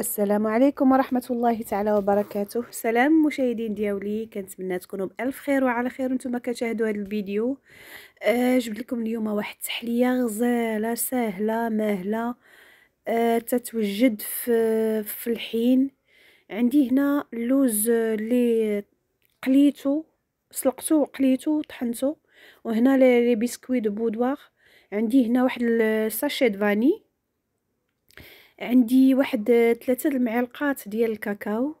السلام عليكم ورحمة الله تعالى وبركاته سلام مشاهدين ديالي كنتمنى تكونوا بألف خير وعلى خير انتم كتشاهدوا هذا الفيديو آه جبت لكم اليوم واحد التحلية غزالة سهلة ماهلة آه تتوجد في, في الحين عندي هنا اللوز اللي قليته سلقته وقليته وطحنته وهنا لي بسكوي دو بودواغ عندي هنا واحد الساشي فاني عندي واحد ثلاثة المعلقات ديال الكاكاو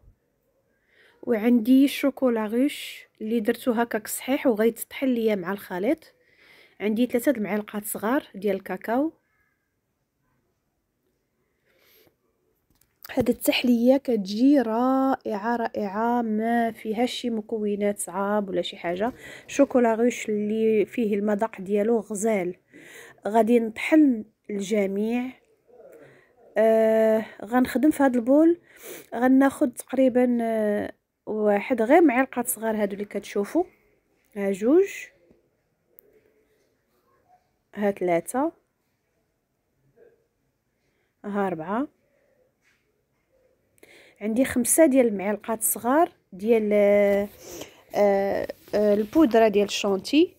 وعندي شوكولا غوش اللي درتو هكاك صحيح وغيتطحن ليا مع الخليط عندي ثلاثة المعلقات صغار ديال الكاكاو هاد التحليه كتجي رائعه رائعه ما فيها شي مكونات صعاب ولا شي حاجه شوكولا غوش اللي فيه المذاق ديالو غزال غادي نطحن الجميع آه غنخدم في هذا البول غناخد تقريبا آه واحد غير معلقات صغار هادو اللي كتشوفوا ها جوج ها ثلاثة ها أربعة عندي خمسة ديال المعلقات صغار ديال آه آه, آه، البودرة ديال الشونتي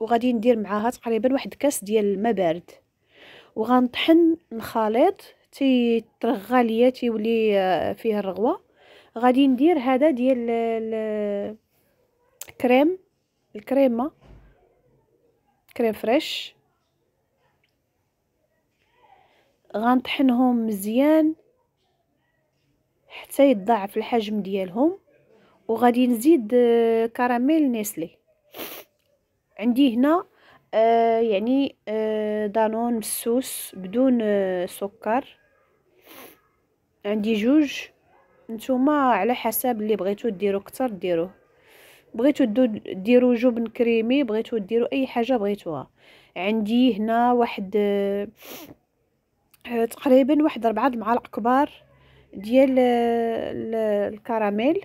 وغادي ندير معاها تقريبا واحد كاس ديال الماء بارد وغنطحن الخليط تيترغى ليا تيولي آه، فيه الرغوه غادي ندير هذا ديال الكريم الكريمه كريم فريش غنطحنهم مزيان حتى يتضاعف الحجم ديالهم وغادي نزيد آه، كراميل نيسلي عندي هنا آه، يعني دانون مسوس بدون سكر عندي جوج نتوما على حسب اللي بغيتو ديرو كتر ديروه بغيتو ديرو جبن كريمي بغيتو ديرو اي حاجه بغيتوها عندي هنا واحد آه، تقريبا واحد ربعة المعالق كبار ديال آه، الكراميل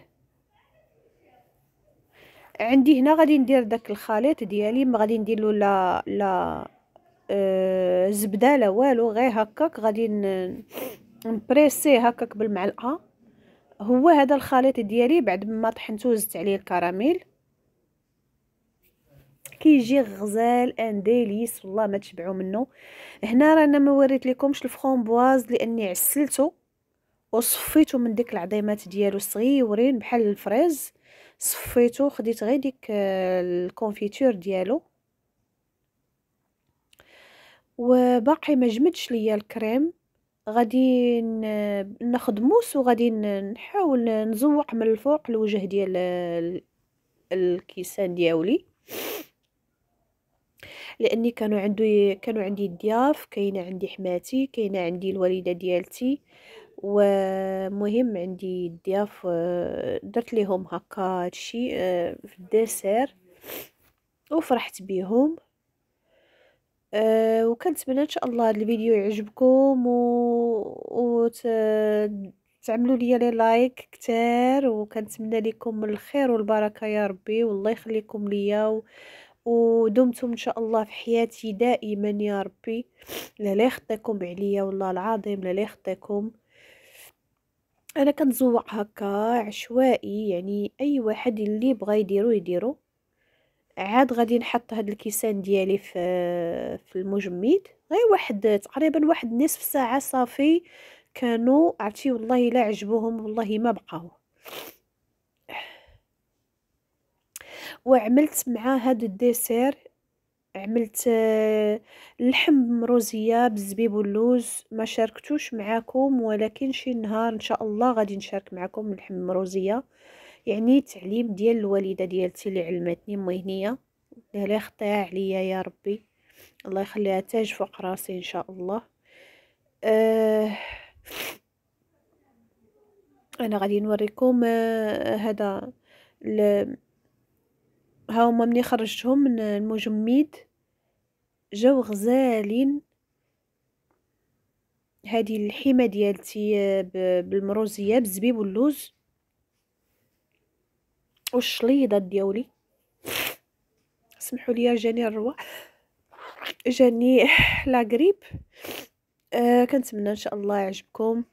عندي هنا غادي ندير داك الخليط ديالي ما غادي ندير له لا لا آه زبده لا والو غير هكاك غادي نبريسي هكاك بالمعلقه هو هذا الخليط ديالي بعد ما طحنتو وزدت عليه الكراميل كيجي غزال ان ديليس والله ما تشبعوا منه هنا رانا ما وريت لكمش الفخومبواز لاني عسلته وصفيته من ديك العظيمات ديالو صغيورين بحال الفريز صفيته خديت غير ديك آه، الكونفيتور ديالو وباقي ما جمدش ليا الكريم غادي ناخذ موس وغادي نحاول نزوق من الفوق الوجه ديال الكيسان دياولي لاني كانوا عندي كانوا عندي الضياف كاينه عندي حماتي كاينه عندي الوالده ديالتي ومهم عندي الضياف آه، درت ليهم هكا هادشي آه، في الدسر وفرحت بيهم أه وكنتمنى ان شاء الله هذا الفيديو يعجبكم و, و... تعملوا لي لي لايك كتار وكنتمنى لكم الخير والبركه يا ربي والله يخليكم ليا و... ودمتم ان شاء الله في حياتي دائما يا ربي لا لا يخطيكم عليا والله العظيم لا لا يخطيكم انا كنزوق هكا عشوائي يعني اي واحد اللي بغى يديرو يديرو عاد غادي نحط هاد الكيسان ديالي في في المجمد غير واحد تقريبا واحد نصف ساعه صافي كانوا عرفتي والله لا عجبوهم والله ما بقاو وعملت مع هاد الديسير عملت اللحم مروزيه بالزبيب واللوز ما شاركتوش معاكم ولكن شي نهار ان شاء الله غادي نشارك معاكم اللحم مروزيه يعني التعليم ديال الوالده ديالتي اللي علمتني امي هنيه الله يخطيها عليا يا ربي الله يخليها تاج فوق راسي ان شاء الله أه انا غادي نوريكم آه هذا ها هما ملي خرجتهم من المجمد جاو غزالين هذه الحمى ديالتي آه، بالمروزيه بالزبيب واللوز والشليضه ديولي سمحوا لي جاني الروا جاني لا غريب آه كنتمنى ان شاء الله يعجبكم